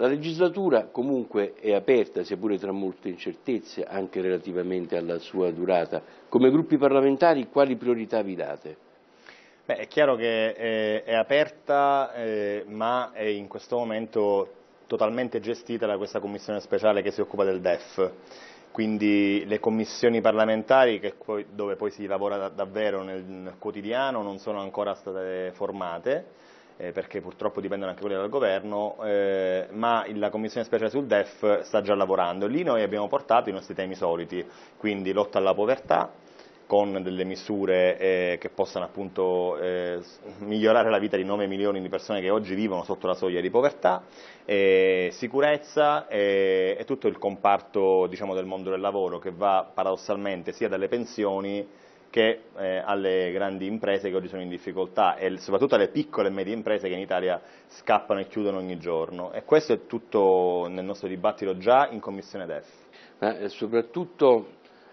La legislatura comunque è aperta, seppure tra molte incertezze, anche relativamente alla sua durata. Come gruppi parlamentari quali priorità vi date? Beh, è chiaro che è, eh, è aperta, eh, ma è in questo momento totalmente gestita da questa commissione speciale che si occupa del DEF. Quindi le commissioni parlamentari, poi, dove poi si lavora da, davvero nel, nel quotidiano, non sono ancora state formate eh, perché purtroppo dipendono anche quelle dal governo, eh, ma la Commissione speciale sul DEF sta già lavorando. Lì noi abbiamo portato i nostri temi soliti, quindi lotta alla povertà, con delle misure eh, che possano appunto eh, migliorare la vita di 9 milioni di persone che oggi vivono sotto la soglia di povertà, eh, sicurezza eh, e tutto il comparto diciamo, del mondo del lavoro che va paradossalmente sia dalle pensioni che eh, alle grandi imprese che oggi sono in difficoltà e soprattutto alle piccole e medie imprese che in Italia scappano e chiudono ogni giorno. E questo è tutto nel nostro dibattito già in Commissione DEF. Ma eh, soprattutto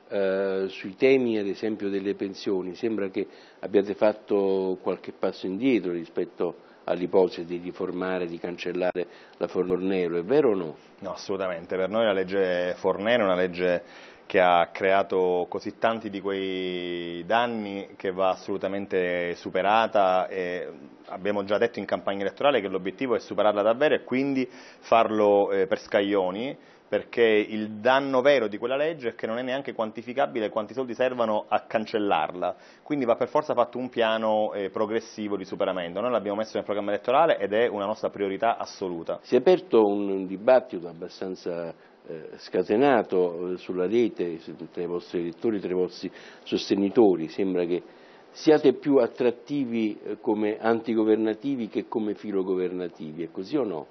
eh, sui temi ad esempio delle pensioni, sembra che abbiate fatto qualche passo indietro rispetto all'ipotesi di riformare, di cancellare la Fornero, è vero o no? No, assolutamente, per noi la legge Fornero è una legge che ha creato così tanti di quei danni che va assolutamente superata e abbiamo già detto in campagna elettorale che l'obiettivo è superarla davvero e quindi farlo eh, per scaglioni perché il danno vero di quella legge è che non è neanche quantificabile quanti soldi servono a cancellarla, quindi va per forza fatto un piano eh, progressivo di superamento, noi l'abbiamo messo nel programma elettorale ed è una nostra priorità assoluta. Si è aperto un dibattito abbastanza eh, scatenato eh, sulla rete, tra i vostri elettori, tra i vostri sostenitori, sembra che siate più attrattivi eh, come antigovernativi che come filogovernativi, è così o no?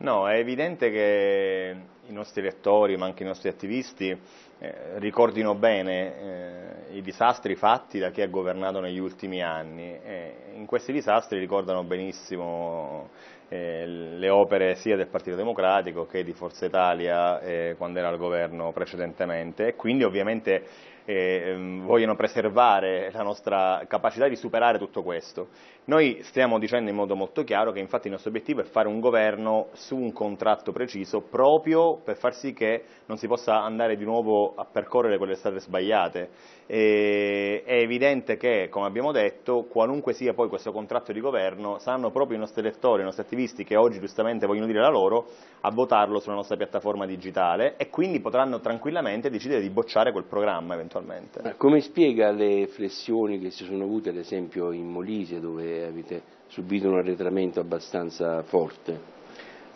No, è evidente che i nostri lettori, ma anche i nostri attivisti, eh, ricordino bene eh, i disastri fatti da chi ha governato negli ultimi anni. E in questi disastri ricordano benissimo eh, le opere sia del Partito Democratico che di Forza Italia eh, quando era al governo precedentemente e quindi ovviamente eh, vogliono preservare la nostra capacità di superare tutto questo. Noi stiamo dicendo in modo molto chiaro che infatti il nostro obiettivo è fare un governo su un contratto preciso proprio per far sì che non si possa andare di nuovo a percorrere quelle strade sbagliate. E, è evidente che, come abbiamo detto, qualunque sia poi questo contratto di governo, saranno proprio i nostri elettori, i nostri attivisti che oggi giustamente vogliono dire la loro, a votarlo sulla nostra piattaforma digitale e quindi potranno tranquillamente decidere di bocciare quel programma eventualmente attualmente. Ma come spiega le flessioni che si sono avute ad esempio in Molise dove avete subito un arretramento abbastanza forte?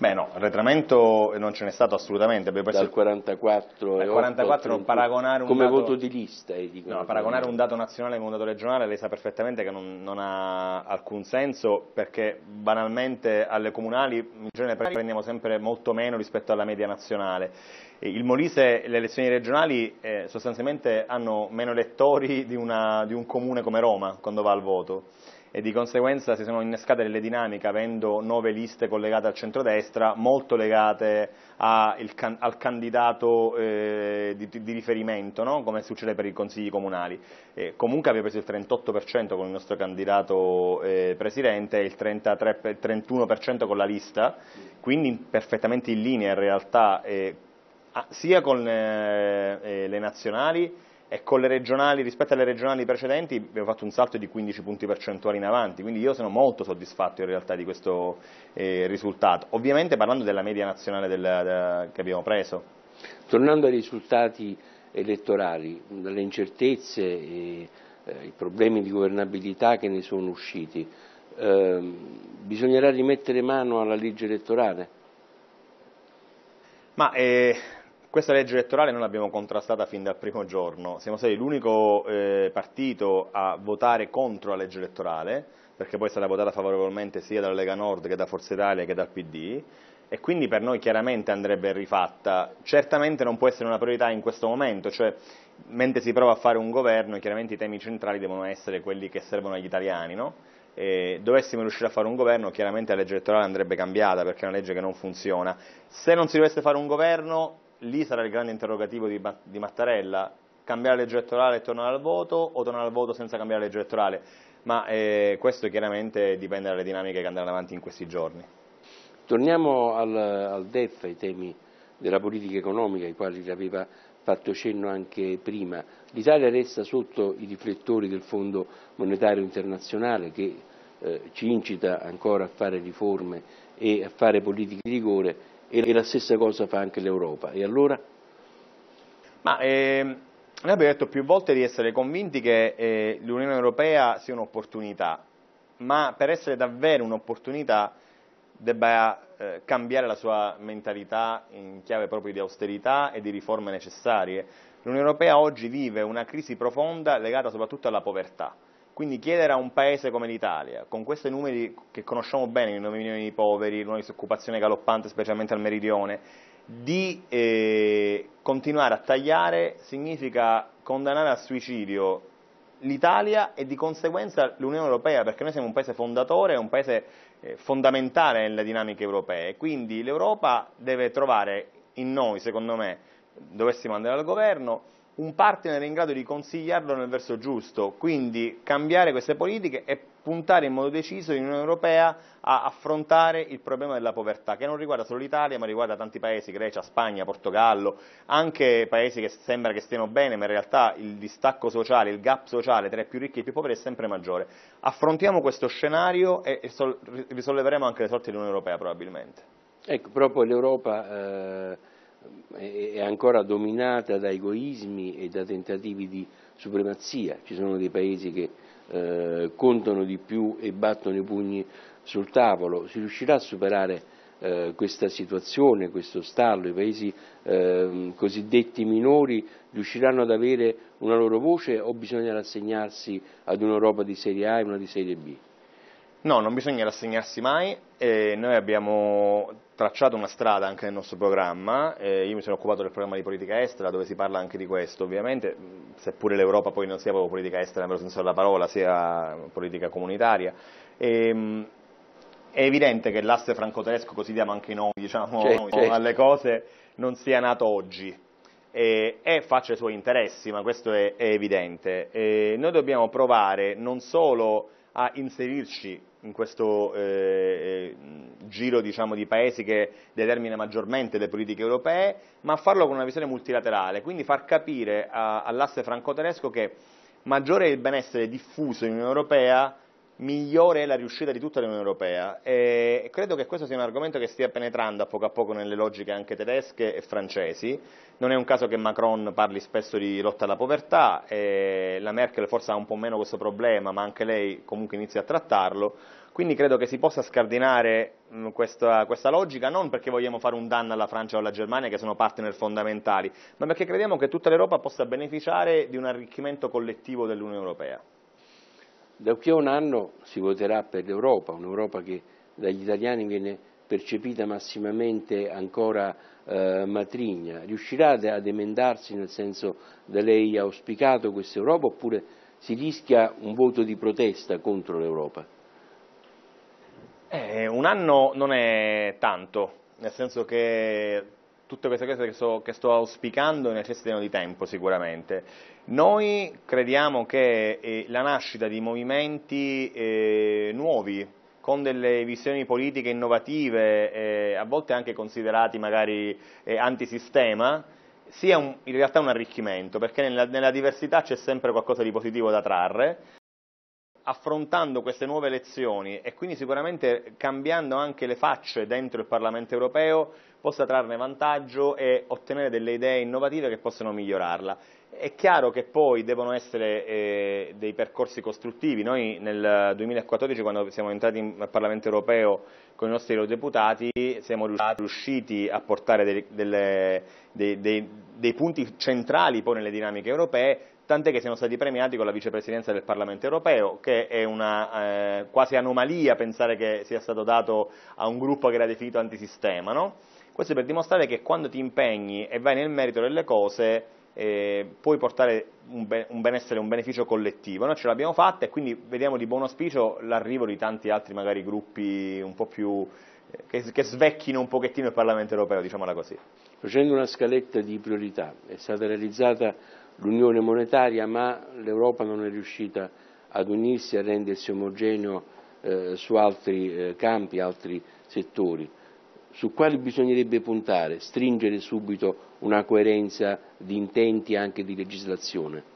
Beh no, arretramento non ce n'è stato assolutamente. Abbiamo perso... Dal 44 Dal 44 8, paragonare un Come dato... voto di lista. Eh, dico no, paragonare un dato nazionale con un dato regionale lei sa perfettamente che non, non ha alcun senso perché banalmente alle comunali in genere prendiamo sempre molto meno rispetto alla media nazionale. Il Molise, le elezioni regionali eh, sostanzialmente hanno meno elettori di, una, di un comune come Roma quando va al voto e di conseguenza si sono innescate delle dinamiche avendo nove liste collegate al centrodestra molto legate can al candidato eh, di, di, riferimento no? come succede per i consigli comunali eh, comunque abbiamo preso il 38% con il nostro candidato eh, presidente e il 33, 31% con la lista quindi perfettamente in linea in realtà eh, sia con eh, eh, le nazionali e con le regionali, rispetto alle regionali precedenti abbiamo fatto un salto di 15 punti percentuali in avanti, quindi io sono molto soddisfatto in realtà di questo eh, risultato, ovviamente parlando della media nazionale della, da, che abbiamo preso. Tornando ai risultati elettorali, dalle incertezze e eh, i problemi di governabilità che ne sono usciti, eh, bisognerà rimettere mano alla legge elettorale? Ma, eh, questa legge elettorale noi l'abbiamo contrastata fin dal primo giorno, siamo stati l'unico eh, partito a votare contro la legge elettorale, perché poi è stata votata favorevolmente sia dalla Lega Nord che da Forza Italia che dal PD, e quindi per noi chiaramente andrebbe rifatta. Certamente non può essere una priorità in questo momento, cioè mentre si prova a fare un governo chiaramente i temi centrali devono essere quelli che servono agli italiani, no? E dovessimo riuscire a fare un governo, chiaramente la legge elettorale andrebbe cambiata perché è una legge che non funziona. Se non si dovesse fare un governo, lì sarà il grande interrogativo di, di Mattarella, cambiare legge elettorale e tornare al voto o tornare al voto senza cambiare legge elettorale, ma eh, questo chiaramente dipende dalle dinamiche che andranno avanti in questi giorni. Torniamo al, al DEF, ai temi della politica economica, ai quali aveva fatto cenno anche prima. L'Italia resta sotto i riflettori del Fondo Monetario Internazionale che eh, ci incita ancora a fare riforme e a fare politiche di rigore e la stessa cosa fa anche l'Europa. E allora? Ma, ehm, noi abbiamo detto più volte di essere convinti che eh, l'Unione Europea sia un'opportunità, ma per essere davvero un'opportunità debba eh, cambiare la sua mentalità in chiave proprio di austerità e di riforme necessarie. L'Unione Europea oggi vive una crisi profonda legata soprattutto alla povertà quindi chiedere a un paese come l'Italia, con questi numeri che conosciamo bene, i 9 milioni di poveri, una disoccupazione galoppante specialmente al meridione, di eh, continuare a tagliare significa condannare al suicidio l'Italia e di conseguenza l'Unione Europea, perché noi siamo un paese fondatore, un paese eh, fondamentale nelle dinamiche europee, quindi l'Europa deve trovare in noi, secondo me, dovessimo andare al governo, un partner in grado di consigliarlo nel verso giusto, quindi cambiare queste politiche e puntare in modo deciso l'Unione Europea a affrontare il problema della povertà, che non riguarda solo l'Italia, ma riguarda tanti paesi, Grecia, Spagna, Portogallo, anche paesi che sembra che stiano bene, ma in realtà il distacco sociale, il gap sociale tra i più ricchi e i più poveri è sempre maggiore. Affrontiamo questo scenario e risolleveremo anche le sorti dell'Unione Europea probabilmente. Ecco, proprio l'Europa eh è ancora dominata da egoismi e da tentativi di supremazia, ci sono dei paesi che eh, contano di più e battono i pugni sul tavolo, si riuscirà a superare eh, questa situazione, questo stallo, i paesi eh, cosiddetti minori riusciranno ad avere una loro voce o bisogna rassegnarsi ad un'Europa di serie A e una di serie B? No, non bisogna rassegnarsi mai, eh, noi abbiamo tracciato una strada anche nel nostro programma, eh, io mi sono occupato del programma di politica estera dove si parla anche di questo, ovviamente, seppure l'Europa poi non sia proprio politica estera nel senso della parola, sia politica comunitaria. E, ehm, è evidente che l'asse franco-tedesco, così diamo anche noi, diciamo, certo, noi alle cose, non sia nato oggi e, e faccia i suoi interessi, ma questo è, è evidente. E noi dobbiamo provare non solo a inserirci in questo eh, eh, giro diciamo, di paesi che determina maggiormente le politiche europee, ma farlo con una visione multilaterale, quindi far capire all'asse franco-tedesco che maggiore è il benessere diffuso in Unione Europea, migliore è la riuscita di tutta l'Unione Europea e credo che questo sia un argomento che stia penetrando a poco a poco nelle logiche anche tedesche e francesi. Non è un caso che Macron parli spesso di lotta alla povertà, la Merkel forse ha un po' meno questo problema, ma anche lei comunque inizia a trattarlo. Quindi credo che si possa scardinare questa, questa, logica non perché vogliamo fare un danno alla Francia o alla Germania, che sono partner fondamentali, ma perché crediamo che tutta l'Europa possa beneficiare di un arricchimento collettivo dell'Unione Europea. Da qui a un anno si voterà per l'Europa, un'Europa che dagli italiani viene percepita massimamente ancora eh, matrigna. Riuscirà ad emendarsi nel senso da lei auspicato questa Europa oppure si rischia un voto di protesta contro l'Europa? Eh, un anno non è tanto, nel senso che tutte queste cose che sto, che sto auspicando necessitano di tempo sicuramente. Noi crediamo che eh, la nascita di movimenti eh, nuovi, con delle visioni politiche innovative, eh, a volte anche considerati magari antisistema, sia un, in realtà un arricchimento, perché nella, nella diversità c'è sempre qualcosa di positivo da trarre affrontando queste nuove elezioni e quindi sicuramente cambiando anche le facce dentro il Parlamento europeo possa trarne vantaggio e ottenere delle idee innovative che possano migliorarla. È chiaro che poi devono essere eh, dei percorsi costruttivi. Noi nel 2014, quando siamo entrati in Parlamento europeo con i nostri eurodeputati, siamo riusciti a portare dei, delle, dei, dei, dei punti centrali poi nelle dinamiche europee, tant'è che siamo stati premiati con la vicepresidenza del Parlamento europeo, che è una eh, quasi anomalia pensare che sia stato dato a un gruppo che era definito antisistema. No? Questo per dimostrare che quando ti impegni e vai nel merito delle cose eh, puoi portare un, be- un, benessere, un beneficio collettivo. Noi ce l'abbiamo fatta e quindi vediamo di buon auspicio l'arrivo di tanti altri magari gruppi un po' più che, che, svecchino un pochettino il Parlamento europeo, diciamola così. Facendo una scaletta di priorità, è stata realizzata l'unione monetaria, ma l'Europa non è riuscita ad unirsi, a rendersi omogeneo eh, su altri eh, campi, altri settori su quali bisognerebbe puntare, stringere subito una coerenza di intenti e anche di legislazione.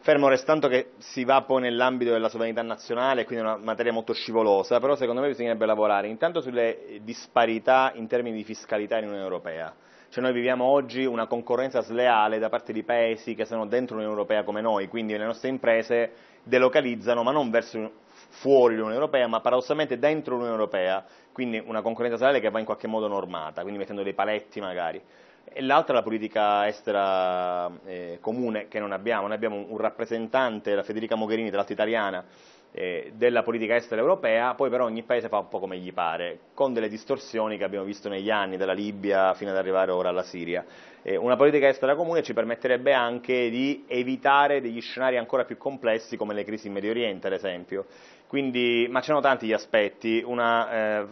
Fermo restando che si va poi nell'ambito della sovranità nazionale, quindi è una materia molto scivolosa, però secondo me bisognerebbe lavorare intanto sulle disparità in termini di fiscalità in Unione Europea. Cioè noi viviamo oggi una concorrenza sleale da parte di paesi che sono dentro l'Unione Europea come noi, quindi le nostre imprese delocalizzano ma non verso fuori l'Unione Europea, ma paradossalmente dentro l'Unione Europea, quindi una concorrenza salariale che va in qualche modo normata, quindi mettendo dei paletti magari. E l'altra è la politica estera eh, comune che non abbiamo, noi abbiamo un rappresentante, la Federica Mogherini, tra l'altro italiana, eh, della politica estera europea, poi però ogni paese fa un po' come gli pare, con delle distorsioni che abbiamo visto negli anni, dalla Libia fino ad arrivare ora alla Siria. Eh, una politica estera comune ci permetterebbe anche di evitare degli scenari ancora più complessi come le crisi in Medio Oriente, ad esempio, quindi, ma c'erano tanti gli aspetti, una, eh,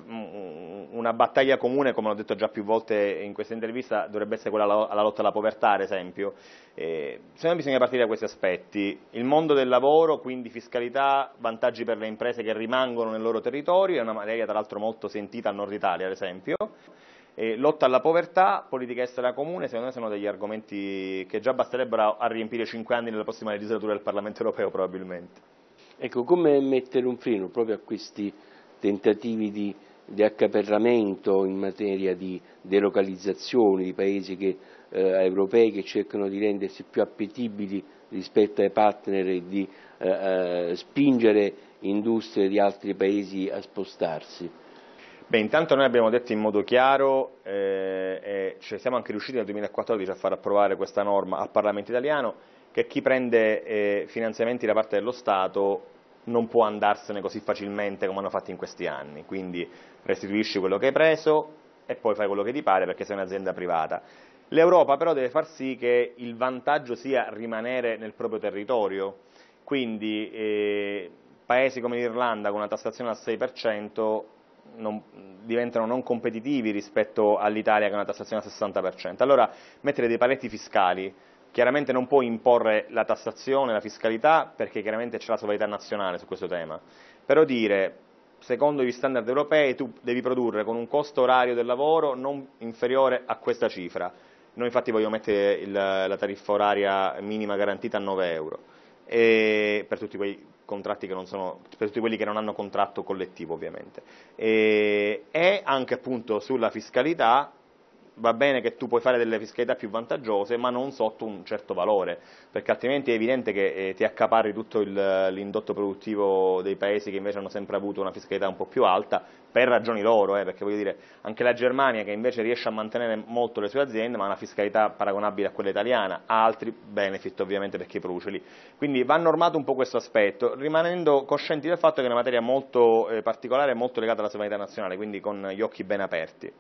una, battaglia comune, come ho detto già più volte in questa intervista, dovrebbe essere quella alla, alla lotta alla povertà, ad esempio. Eh, secondo me bisogna partire da questi aspetti. Il mondo del lavoro, quindi fiscalità, vantaggi per le imprese che rimangono nel loro territorio, è una materia tra l'altro molto sentita a nord Italia, ad esempio. Eh, lotta alla povertà, politica estera comune, secondo me sono degli argomenti che già basterebbero a riempire cinque anni nella prossima legislatura del Parlamento europeo probabilmente. Ecco, come mettere un freno proprio a questi tentativi di, di accaperramento in materia di delocalizzazione di paesi che, eh, europei che cercano di rendersi più appetibili rispetto ai partner e di eh, eh, spingere industrie di altri paesi a spostarsi? Beh, intanto noi abbiamo detto in modo chiaro eh, e ci siamo anche riusciti nel 2014 a far approvare questa norma al Parlamento italiano che chi prende eh, finanziamenti da parte dello Stato non può andarsene così facilmente come hanno fatto in questi anni, quindi restituisci quello che hai preso e poi fai quello che ti pare perché sei un'azienda privata. L'Europa però deve far sì che il vantaggio sia rimanere nel proprio territorio, quindi eh, paesi come l'Irlanda con una tassazione al 6% non, diventano non competitivi rispetto all'Italia che ha una tassazione al 60%. Allora mettere dei paletti fiscali Chiaramente non può imporre la tassazione, la fiscalità, perché chiaramente c'è la sovranità nazionale su questo tema, però dire secondo gli standard europei tu devi produrre con un costo orario del lavoro non inferiore a questa cifra. Noi infatti vogliamo mettere il, la tariffa oraria minima garantita a 9 euro e per tutti quei contratti che non sono, per tutti quelli che non hanno contratto collettivo ovviamente. E, e anche appunto sulla fiscalità va bene che tu puoi fare delle fiscalità più vantaggiose, ma non sotto un certo valore, perché altrimenti è evidente che eh, ti accaparri tutto l'indotto produttivo dei paesi che invece hanno sempre avuto una fiscalità un po' più alta, per ragioni loro, eh, perché voglio dire, anche la Germania che invece riesce a mantenere molto le sue aziende, ma ha una fiscalità paragonabile a quella italiana, ha altri benefit ovviamente per chi produce lì. Quindi va normato un po' questo aspetto, rimanendo coscienti del fatto che è una materia molto eh, particolare e molto legata alla sovranità nazionale, quindi con gli occhi ben aperti.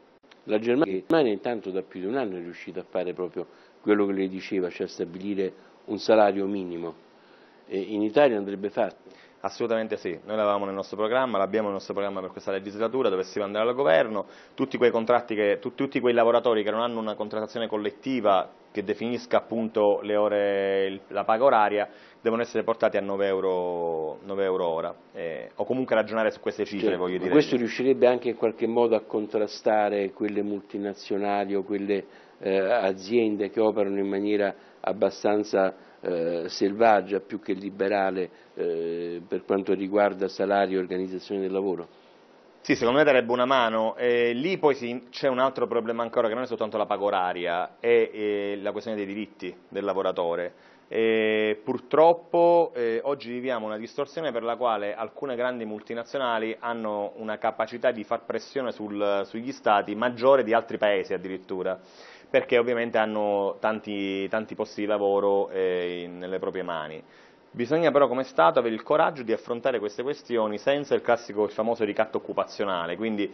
La Germania, intanto da più di un anno è riuscita a fare proprio quello che lei diceva, cioè stabilire un salario minimo. E in Italia andrebbe fatto. Assolutamente sì, noi l'avevamo nel nostro programma, l'abbiamo nel nostro programma per questa legislatura, dovessimo andare al governo, tutti quei, che, tu, tutti quei lavoratori che non hanno una contrattazione collettiva che definisca appunto ore, la paga oraria, devono essere portati a 9 euro, 9 euro ora, eh, o comunque ragionare su queste cifre certo, voglio dire. Questo riuscirebbe anche in qualche modo a contrastare quelle multinazionali o quelle eh, aziende che operano in maniera abbastanza eh, selvaggia più che liberale eh, per quanto riguarda salari e organizzazione del lavoro? Sì, secondo me darebbe una mano. Eh, lì poi sì, c'è un altro problema ancora che non è soltanto la paga oraria, è eh, la questione dei diritti del lavoratore. E purtroppo eh, oggi viviamo una distorsione per la quale alcune grandi multinazionali hanno una capacità di far pressione sul, sugli stati maggiore di altri paesi addirittura perché ovviamente hanno tanti, tanti posti di lavoro eh, nelle proprie mani. Bisogna però come Stato avere il coraggio di affrontare queste questioni senza il classico, il famoso ricatto occupazionale, quindi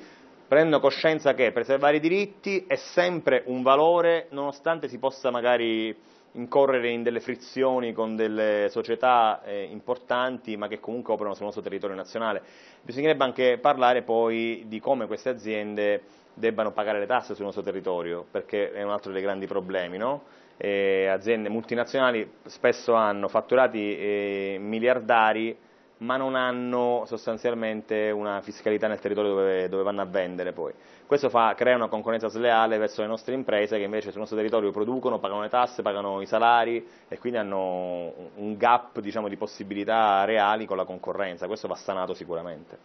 prendo coscienza che preservare i diritti è sempre un valore nonostante si possa magari incorrere in delle frizioni con delle società eh, importanti ma che comunque operano sul nostro territorio nazionale. Bisognerebbe anche parlare poi di come queste aziende debbano pagare le tasse sul nostro territorio, perché è un altro dei grandi problemi, no? aziende multinazionali spesso hanno fatturati eh, miliardari ma non hanno sostanzialmente una fiscalità nel territorio dove, dove vanno a vendere poi. Questo fa, crea una concorrenza sleale verso le nostre imprese che invece sul nostro territorio producono, pagano le tasse, pagano i salari e quindi hanno un gap diciamo, di possibilità reali con la concorrenza. Questo va sanato sicuramente.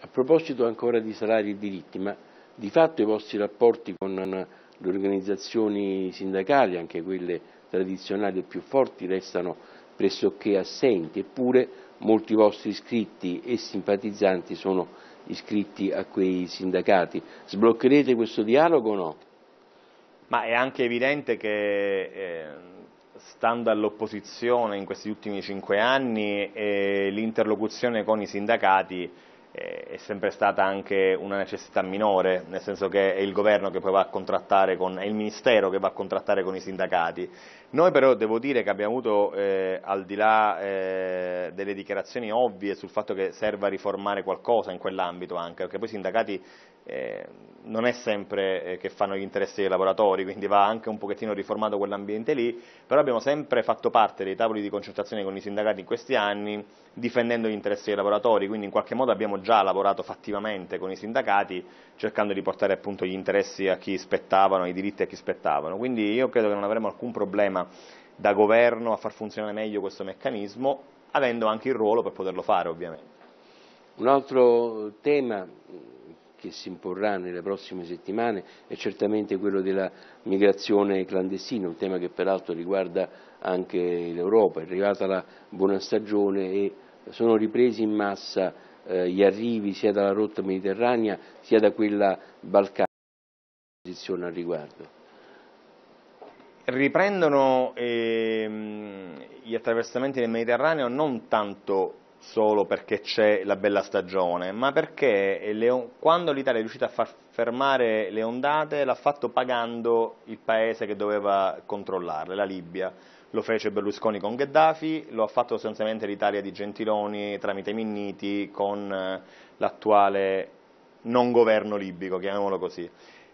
A proposito ancora di salari e diritti, ma di fatto i vostri rapporti con le organizzazioni sindacali, anche quelle tradizionali e più forti, restano pressoché assenti, eppure molti vostri iscritti e simpatizzanti sono iscritti a quei sindacati. Sbloccherete questo dialogo o no? Ma è anche evidente che eh, stando all'opposizione in questi ultimi cinque anni eh, l'interlocuzione con i sindacati è sempre stata anche una necessità minore, nel senso che è il governo che poi va a contrattare con, è il ministero che va a contrattare con i sindacati. Noi però devo dire che abbiamo avuto, eh, al di là eh, delle dichiarazioni ovvie sul fatto che serva a riformare qualcosa in quell'ambito anche, perché poi i sindacati eh, non è sempre eh, che fanno gli interessi dei lavoratori, quindi va anche un pochettino riformato quell'ambiente lì, però abbiamo sempre fatto parte dei tavoli di concertazione con i sindacati in questi anni difendendo gli interessi dei lavoratori, quindi in qualche modo abbiamo già lavorato fattivamente con i sindacati cercando di portare appunto gli interessi a chi spettavano, i diritti a chi spettavano, quindi io credo che non avremo alcun problema da governo a far funzionare meglio questo meccanismo, avendo anche il ruolo per poterlo fare ovviamente. Un altro tema che si imporrà nelle prossime settimane è certamente quello della migrazione clandestina, un tema che peraltro riguarda anche l'Europa, è arrivata la buona stagione e sono ripresi in massa eh, gli arrivi sia dalla rotta mediterranea sia da quella balcanica. Posizione al riguardo. Riprendono ehm, gli attraversamenti del Mediterraneo non tanto solo perché c'è la bella stagione, ma perché le, quando l'Italia è riuscita a far fermare le ondate l'ha fatto pagando il paese che doveva controllarle, la Libia. Lo fece Berlusconi con Gheddafi, lo ha fatto sostanzialmente l'Italia di Gentiloni tramite Minniti con eh, l'attuale non governo libico, chiamiamolo così.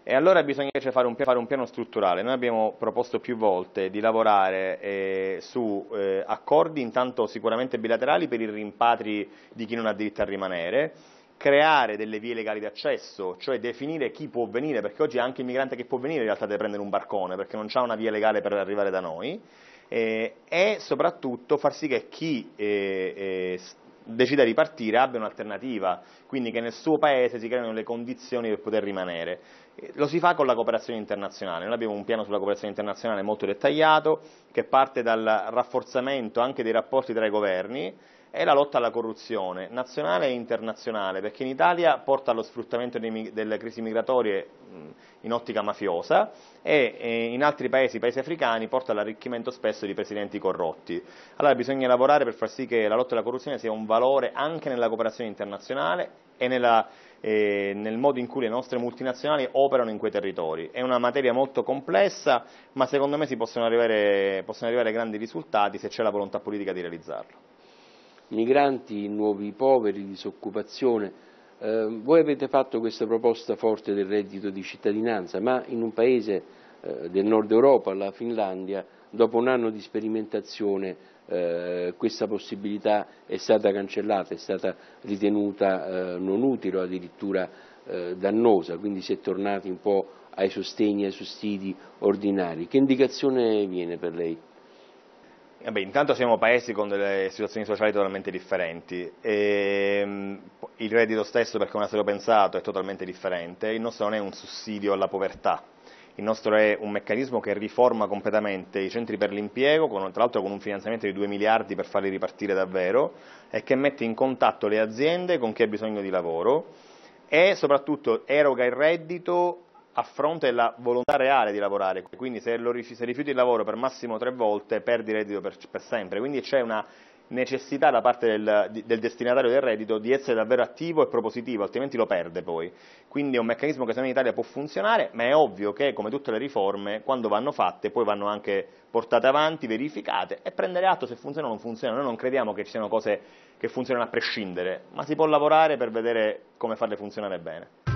E allora bisogna invece fare un, fare un, piano strutturale. Noi abbiamo proposto più volte di lavorare eh, su eh, accordi, intanto sicuramente bilaterali, per i rimpatri di chi non ha diritto a rimanere, creare delle vie legali di accesso, cioè definire chi può venire, perché oggi anche il migrante che può venire in realtà deve prendere un barcone, perché non c'è una via legale per arrivare da noi, eh, e soprattutto far sì che chi eh, eh, decida di partire abbia un'alternativa, quindi che nel suo paese si creino le condizioni per poter rimanere. Lo si fa con la cooperazione internazionale, noi abbiamo un piano sulla cooperazione internazionale molto dettagliato che parte dal rafforzamento anche dei rapporti tra i governi è la lotta alla corruzione nazionale e internazionale, perché in Italia porta allo sfruttamento delle crisi migratorie in ottica mafiosa e, in altri paesi, paesi africani, porta all'arricchimento spesso di presidenti corrotti. Allora bisogna lavorare per far sì che la lotta alla corruzione sia un valore anche nella cooperazione internazionale e nella, eh, nel modo in cui le nostre multinazionali operano in quei territori. È una materia molto complessa, ma secondo me si possono arrivare, possono arrivare grandi risultati se c'è la volontà politica di realizzarlo migranti, nuovi poveri, disoccupazione. Eh, voi avete fatto questa proposta forte del reddito di cittadinanza, ma in un paese eh, del nord Europa, la Finlandia, dopo un anno di sperimentazione eh, questa possibilità è stata cancellata, è stata ritenuta eh, non utile o addirittura eh, dannosa, quindi si è tornati un po' ai sostegni, ai sussidi ordinari. Che indicazione viene per lei? Vabbè, eh intanto siamo paesi con delle situazioni sociali totalmente differenti, e, ehm, il reddito stesso, per come è stato pensato, è totalmente differente, il nostro non è un sussidio alla povertà, il nostro è un meccanismo che riforma completamente i centri per l'impiego, con, tra l'altro con un finanziamento di 2 miliardi per farli ripartire davvero, e che mette in contatto le aziende con chi ha bisogno di lavoro e soprattutto eroga il reddito a fronte della volontà reale di lavorare, quindi se, rifi- se, rifiuti il lavoro per massimo tre volte perdi reddito per, per sempre, quindi c'è una necessità da parte del, del, destinatario del reddito di essere davvero attivo e propositivo, altrimenti lo perde poi. Quindi è un meccanismo che secondo me in Italia può funzionare, ma è ovvio che come tutte le riforme, quando vanno fatte, poi vanno anche portate avanti, verificate e prendere atto se funzionano o non funzionano. Noi non crediamo che ci siano cose che funzionano a prescindere, ma si può lavorare per vedere come farle funzionare bene.